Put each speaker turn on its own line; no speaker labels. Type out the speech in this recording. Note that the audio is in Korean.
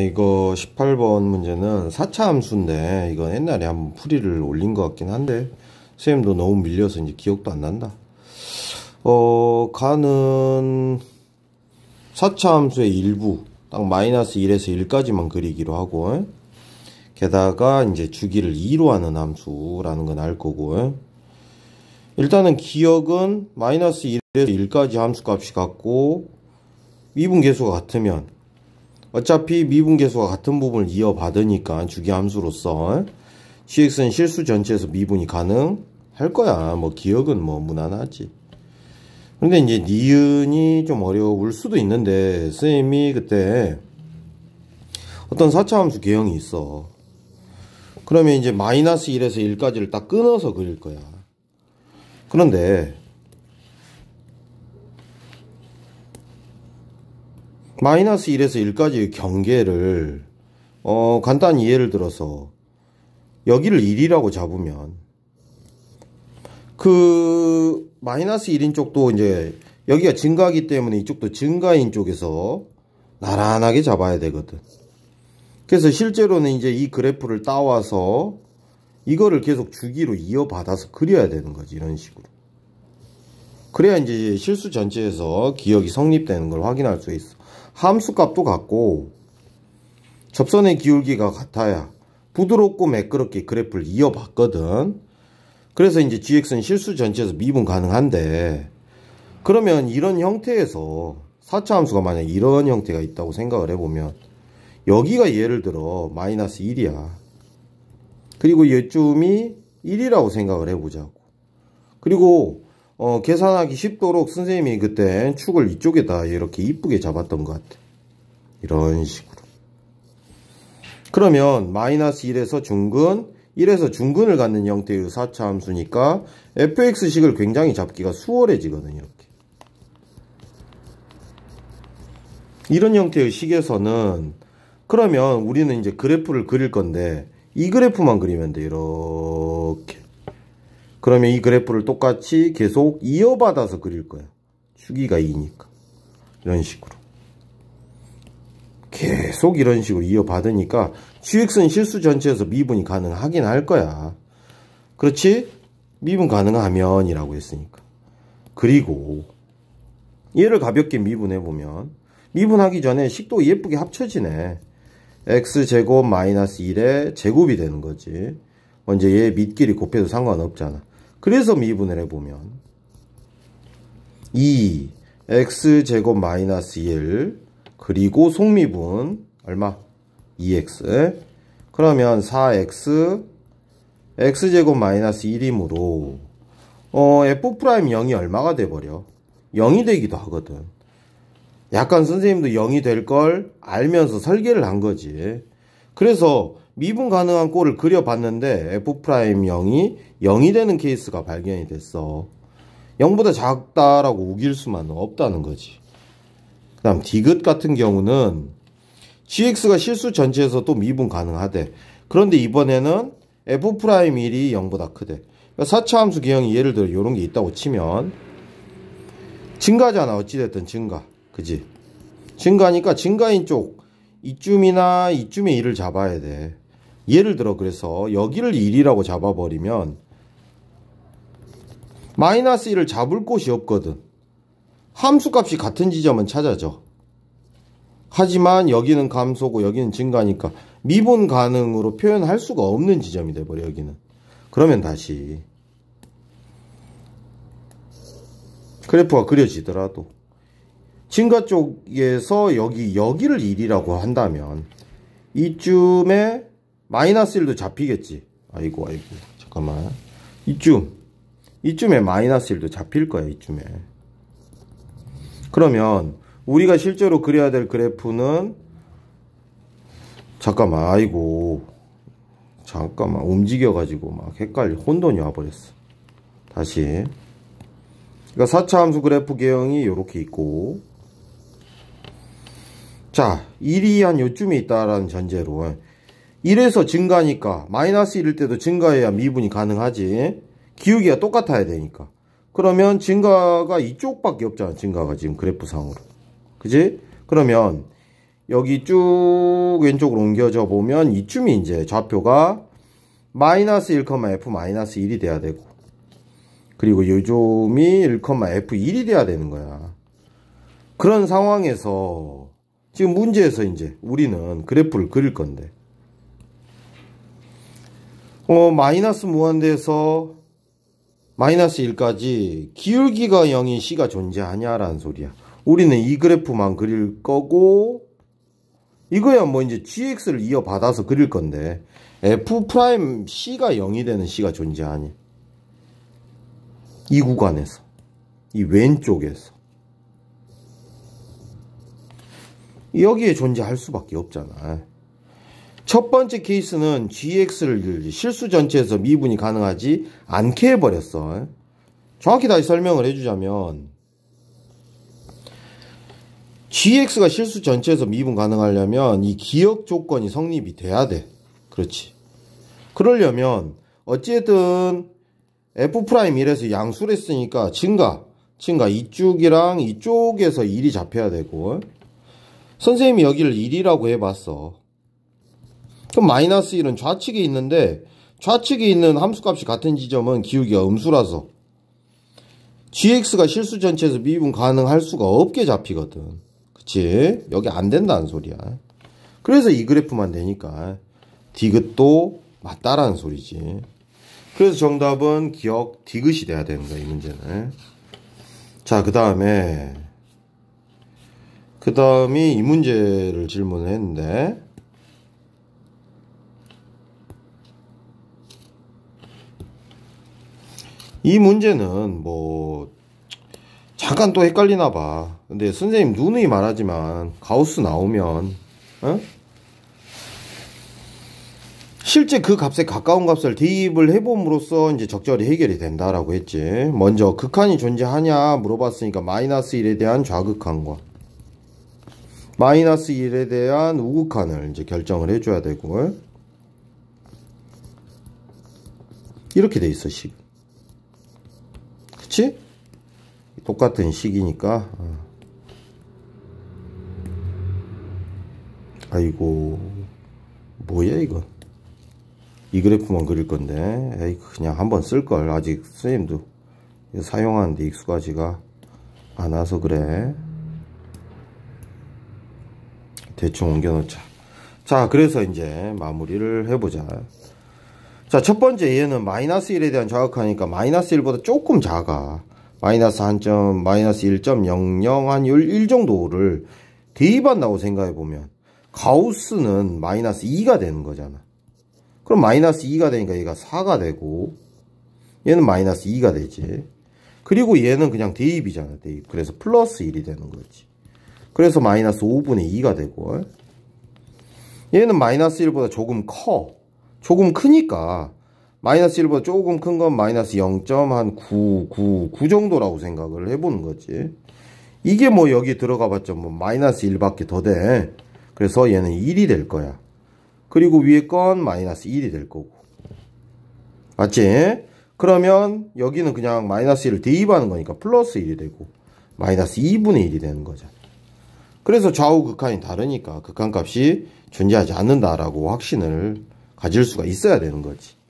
이거 18번 문제는 4차 함수인데 이건 옛날에 한번 풀이를 올린 것 같긴 한데 선생님도 너무 밀려서 이제 기억도 안 난다 어 가는 4차 함수의 일부 딱 마이너스 1에서 1까지만 그리기로 하고 게다가 이제 주기를 2로 하는 함수라는 건 알 거고 일단은 기억은 마이너스 1에서 1까지 함수값이 같고 미분 계수가 같으면 어차피 미분계수가 같은 부분을 이어받으니까 주기함수로서 cx는 실수 전체에서 미분이 가능할 거야 뭐 기억은 뭐 무난하지 근데 이제 니은이 좀 어려울 수도 있는데 선생님이 그때 어떤 4차 함수 개형이 있어 그러면 이제 마이너스 1에서 1까지를 딱 끊어서 그릴 거야 그런데 마이너스 1에서 1까지의 경계를 어, 간단히 예를 들어서 여기를 1이라고 잡으면 그 마이너스 1인 쪽도 이제 여기가 증가하기 때문에 이쪽도 증가인 쪽에서 나란하게 잡아야 되거든. 그래서 실제로는 이제 이 그래프를 따와서 이거를 계속 주기로 이어받아서 그려야 되는 거지 이런 식으로. 그래야 이제 실수 전체에서 기억이 성립되는 걸 확인할 수 있어. 함수값도 같고 접선의 기울기가 같아야 부드럽고 매끄럽게 그래프를 이어봤거든 그래서 이제 GX는 실수 전체에서 미분 가능한데 그러면 이런 형태에서 4차 함수가 만약 이런 형태가 있다고 생각을 해보면 여기가 예를 들어 마이너스 1이야 그리고 이쯤이 1이라고 생각을 해보자고 그리고 어, 계산하기 쉽도록 선생님이 그때 축을 이쪽에다 이렇게 이쁘게 잡았던 것 같아 요 이런 식으로 그러면 마이너스 1에서 중근 1에서 중근을 갖는 형태의 4차 함수니까 fx식을 굉장히 잡기가 수월해지거든요 이렇게. 이런 형태의 식에서는 그러면 우리는 이제 그래프를 그릴 건데 이 그래프만 그리면 돼 이렇게 그러면 이 그래프를 똑같이 계속 이어받아서 그릴 거야. 축기가 2니까. 이런 식으로. 계속 이런 식으로 이어받으니까 QX는 실수 전체에서 미분이 가능하긴 할 거야. 그렇지? 미분 가능하면 이라고 했으니까. 그리고 얘를 가볍게 미분해보면 미분하기 전에 식도 예쁘게 합쳐지네. x제곱 마이너스 1의 제곱이 되는 거지. 먼저 얘밑길이 곱해도 상관없잖아. 그래서 미분을 해보면 2 x제곱 마이너스 1 그리고 속미분 얼마? 2x 그러면 4x x제곱 마이너스 1이므로 어, f'0이 얼마가 돼버려? 0이 되기도 하거든 약간 선생님도 0이 될 걸 알면서 설계를 한 거지 그래서 미분 가능한 꼴을 그려봤는데 F'0이 0이 되는 케이스가 발견이 됐어. 0보다 작다라고 우길 수만 은 없다는 거지. 그 다음 디귿 같은 경우는 GX가 실수 전체에서 또 미분 가능하대. 그런데 이번에는 F'1이 0보다 크대. 그러니까 사차 함수 기형이 예를 들어 이런 게 있다고 치면 증가잖아. 어찌됐든 증가. 그지? 증가니까 증가인 쪽 이쯤이나 이쯤에 1을 잡아야 돼. 예를 들어 그래서 여기를 1이라고 잡아버리면 마이너스 1을 잡을 곳이 없거든. 함수값이 같은 지점은 찾아져. 하지만 여기는 감소고 여기는 증가니까 미분 가능으로 표현할 수가 없는 지점이 돼버려 여기는. 그러면 다시 그래프가 그려지더라도 증가 쪽에서 여기 여기를 1이라고 한다면 이쯤에 마이너스 1도 잡히겠지 아이고 아이고 잠깐만 이쯤 이쯤에 마이너스 1도 잡힐 거야 이쯤에 그러면 우리가 실제로 그려야 될 그래프는 잠깐만 아이고 잠깐만 움직여 가지고 막 헷갈려 혼돈이 와버렸어 다시 그러니까 4차 함수 그래프 개형이 이렇게 있고 자 1이 한 요쯤에 있다라는 전제로 1에서 증가니까 마이너스 1일 때도 증가해야 미분이 가능하지 기울기가 똑같아야 되니까 그러면 증가가 이쪽밖에 없잖아 증가가 지금 그래프상으로 그지? 그러면 여기 쭉 왼쪽으로 옮겨져 보면 이쯤이 이제 좌표가 마이너스 1,f 마이너스 1이 돼야 되고 그리고 요점이 1,f1이 돼야 되는 거야 그런 상황에서 지금 문제에서 이제 우리는 그래프를 그릴 건데 어, 마이너스 무한대에서 마이너스 1까지 기울기가 0인 C가 존재하냐라는 소리야. 우리는 이 그래프만 그릴 거고 이거야 뭐 이제 GX를 이어받아서 그릴 건데 F 프 C가 0이 되는 C가 존재하냐. 이 구간에서 이 왼쪽에서 여기에 존재할 수밖에 없잖아. 첫 번째 케이스는 GX를 실수 전체에서 미분이 가능하지 않게 해버렸어. 정확히 다시 설명을 해주자면 GX가 실수 전체에서 미분 가능하려면 이 기억 조건이 성립이 돼야 돼. 그렇지. 그러려면 어쨌든 F'1에서 양수를 했으니까 증가, 증가 이쪽이랑 이쪽에서 1이 잡혀야 되고 선생님이 여기를 1이라고 해봤어. 그럼 마이너스 1은 좌측에 있는데 좌측에 있는 함수값이 같은 지점은 기울기가 음수라서 gx가 실수 전체에서 미분 가능할 수가 없게 잡히거든. 그치? 여기 안 된다는 소리야. 그래서 이 그래프만 되니까 디귿도 맞다라는 소리지. 그래서 정답은 기억 디귿이 돼야 되는 거야, 이 문제는. 자, 그 다음에 그 다음이 이 문제를 질문을 했는데 이 문제는 뭐 잠깐 또 헷갈리나 봐. 근데 선생님 누누이 말하지만 가우스 나오면 어? 실제 그 값에 가까운 값을 대입을 해봄으로써 이제 적절히 해결이 된다라고 했지. 먼저 극한이 존재하냐 물어봤으니까 마이너스 1에 대한 좌극한과 마이너스 1에 대한 우극한을 이제 결정을 해줘야 되고 어? 이렇게 돼 있어 식. 그치? 똑같은 식이니까 아이고 뭐야 이거 이 그래프만 그릴 건데 에이 그냥 한번 쓸걸 아직 선생님도 사용하는데 익숙하지가 않아서 그래 대충 옮겨놓자 자 그래서 이제 마무리를 해보자 자, 첫 번째 얘는 마이너스 1에 대한 정확하니까 마이너스 1보다 조금 작아. 마이너스 한 점, 마이너스 1.00, 한1 정도를 대입한다고 생각해보면 가우스는 마이너스 2가 되는 거잖아. 그럼 마이너스 2가 되니까 얘가 4가 되고 얘는 마이너스 2가 되지. 그리고 얘는 그냥 대입이잖아, 대입. 그래서 플러스 1이 되는 거지. 그래서 마이너스 5분의 2가 되고 얘는 마이너스 1보다 조금 커. 조금 크니까 마이너스 1보다 조금 큰 건 마이너스 0.999 정도라고 생각을 해보는 거지 이게 뭐 여기 들어가 봤자 뭐 마이너스 1밖에 더돼 그래서 얘는 1이 될 거야 그리고 위에 건 마이너스 1이 될 거고 맞지? 그러면 여기는 그냥 마이너스 1을 대입하는 거니까 플러스 1이 되고 마이너스 2분의 1이 되는 거잖아 그래서 좌우 극한이 다르니까 극한값이 존재하지 않는다라고 확신을 가질 수가 있어야 되는 거지.